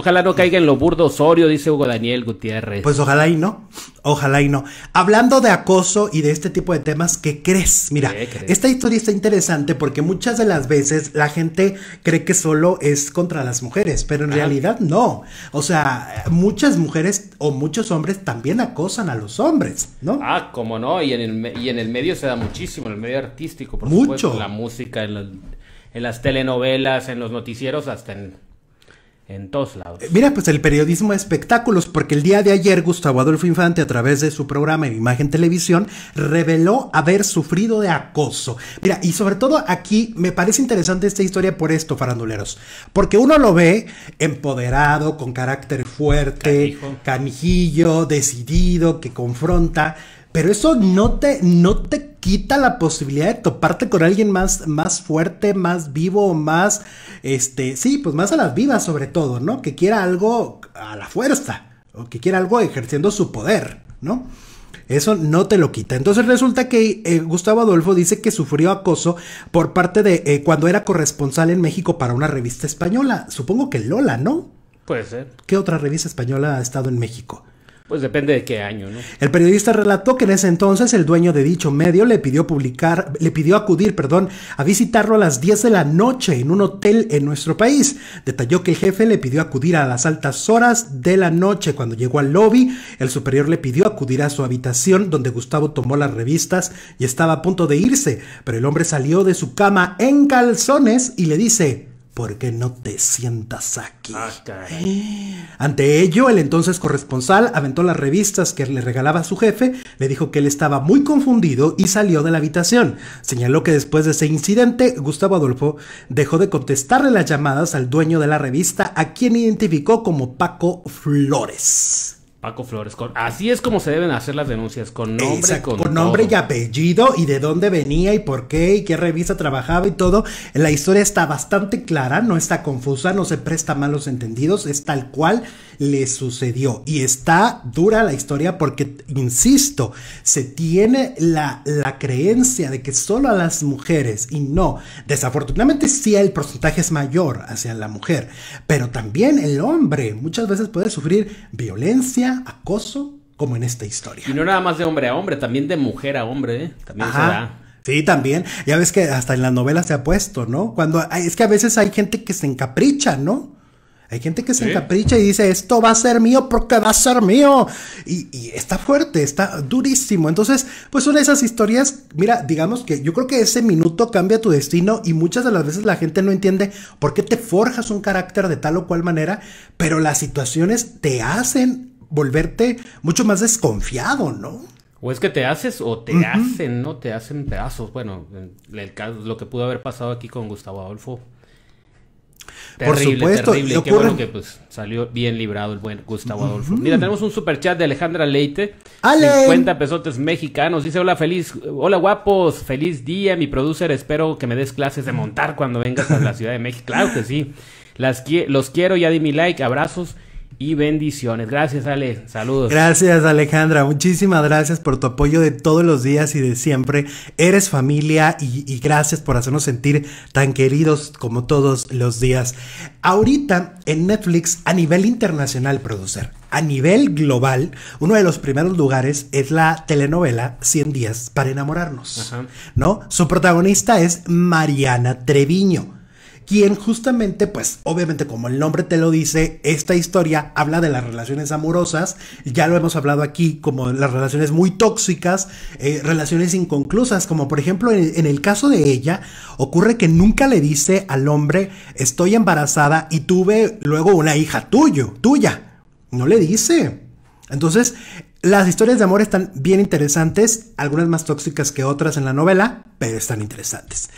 Ojalá no caiga en lo burdo Osorio, dice Hugo Daniel Gutiérrez. Pues ojalá y no. Ojalá y no. Hablando de acoso y de este tipo de temas, ¿qué crees? Mira, esta historia está interesante porque muchas de las veces la gente cree que solo es contra las mujeres, pero en realidad no. O sea, muchas mujeres o muchos hombres también acosan a los hombres, ¿no? Ah, cómo no. Y en el, y en el medio se da muchísimo, en el medio artístico, por Mucho. En la música, en las telenovelas, en los noticieros, hasta en en todos lados. Eh, mira, pues el periodismo de espectáculos, porque el día de ayer Gustavo Adolfo Infante, a través de su programa en Imagen Televisión, reveló haber sufrido de acoso. Mira, y sobre todo aquí me parece interesante esta historia por esto, faranduleros, porque uno lo ve empoderado, con carácter fuerte, canjillo, canijillo, decidido, que confronta, pero eso no te, no te quita la posibilidad de toparte con alguien más, más fuerte, más vivo, más, este, sí, pues más a las vivas sobre todo, ¿no? Que quiera algo a la fuerza, o que quiera algo ejerciendo su poder, ¿no? Eso no te lo quita. Entonces resulta que eh, Gustavo Adolfo dice que sufrió acoso por parte de eh, cuando era corresponsal en México para una revista española. Supongo que Lola, ¿no? Puede ser. ¿Qué otra revista española ha estado en México? Pues depende de qué año, ¿no? El periodista relató que en ese entonces el dueño de dicho medio le pidió publicar, le pidió acudir, perdón, a visitarlo a las 10 de la noche en un hotel en nuestro país. Detalló que el jefe le pidió acudir a las altas horas de la noche. Cuando llegó al lobby, el superior le pidió acudir a su habitación donde Gustavo tomó las revistas y estaba a punto de irse, pero el hombre salió de su cama en calzones y le dice, qué no te sientas aquí. Ah, eh. Ante ello, el entonces corresponsal aventó las revistas que le regalaba a su jefe, le dijo que él estaba muy confundido y salió de la habitación. Señaló que después de ese incidente, Gustavo Adolfo dejó de contestarle las llamadas al dueño de la revista, a quien identificó como Paco Flores. Paco Flores. Ah. así es como se deben hacer las denuncias, con nombre, con, nombre y apellido y de dónde venía y por qué y qué revista trabajaba y todo. La historia está bastante clara, no está confusa, no se presta malos entendidos, es tal cual le sucedió. Y está dura la historia porque, insisto, se tiene la, creencia de que solo a las mujeres y no. Desafortunadamente sí el porcentaje es mayor hacia la mujer, pero también el hombre muchas veces puede sufrir violencia, acoso, como en esta historia. Y no nada más de hombre a hombre, también de mujer a hombre, ¿eh? También Sí, también. Ya ves que hasta en las novelas se ha puesto, ¿no? Cuando es que a veces hay gente que se encapricha, ¿no? Hay gente que se encapricha y dice, esto va a ser mío porque va a ser mío. Y, está fuerte, está durísimo. Entonces, pues son esas historias, mira, digamos que yo creo que ese minuto cambia tu destino y muchas de las veces la gente no entiende por qué te forjas un carácter de tal o cual manera, pero las situaciones te hacen volverte mucho más desconfiado, ¿no? O es que te haces o te hacen, ¿no? Te hacen pedazos. Bueno, el lo que pudo haber pasado aquí con Gustavo Adolfo. Terrible, Por supuesto, terrible. Qué bueno que pues, salió bien librado el buen Gustavo Adolfo. Mira, tenemos un super chat de Alejandra Leite. ¡Ale! 50 pesotes mexicanos. Dice, hola, feliz, hola guapos, feliz día, mi producer. Espero que me des clases de montar cuando vengas a la Ciudad de México. Claro que sí. Las los quiero, ya di mi like, abrazos y bendiciones. Gracias, Ale. Saludos. Gracias, Alejandra. Muchísimas gracias por tu apoyo de todos los días y de siempre. Eres familia y, gracias por hacernos sentir tan queridos como todos los días. Ahorita en Netflix, a nivel internacional, producer, a nivel global, uno de los primeros lugares es la telenovela 100 días para enamorarnos. ¿No? Su protagonista es Mariana Treviño quien justamente, pues obviamente como el nombre te lo dice, esta historia habla de las relaciones amorosas, ya lo hemos hablado aquí, como las relaciones muy tóxicas, eh, relaciones inconclusas, como por ejemplo en, el caso de ella, ocurre que nunca le dice al hombre, estoy embarazada y tuve luego una hija tuyo, tuya, no le dice. Entonces, las historias de amor están bien interesantes, algunas más tóxicas que otras en la novela, pero están interesantes.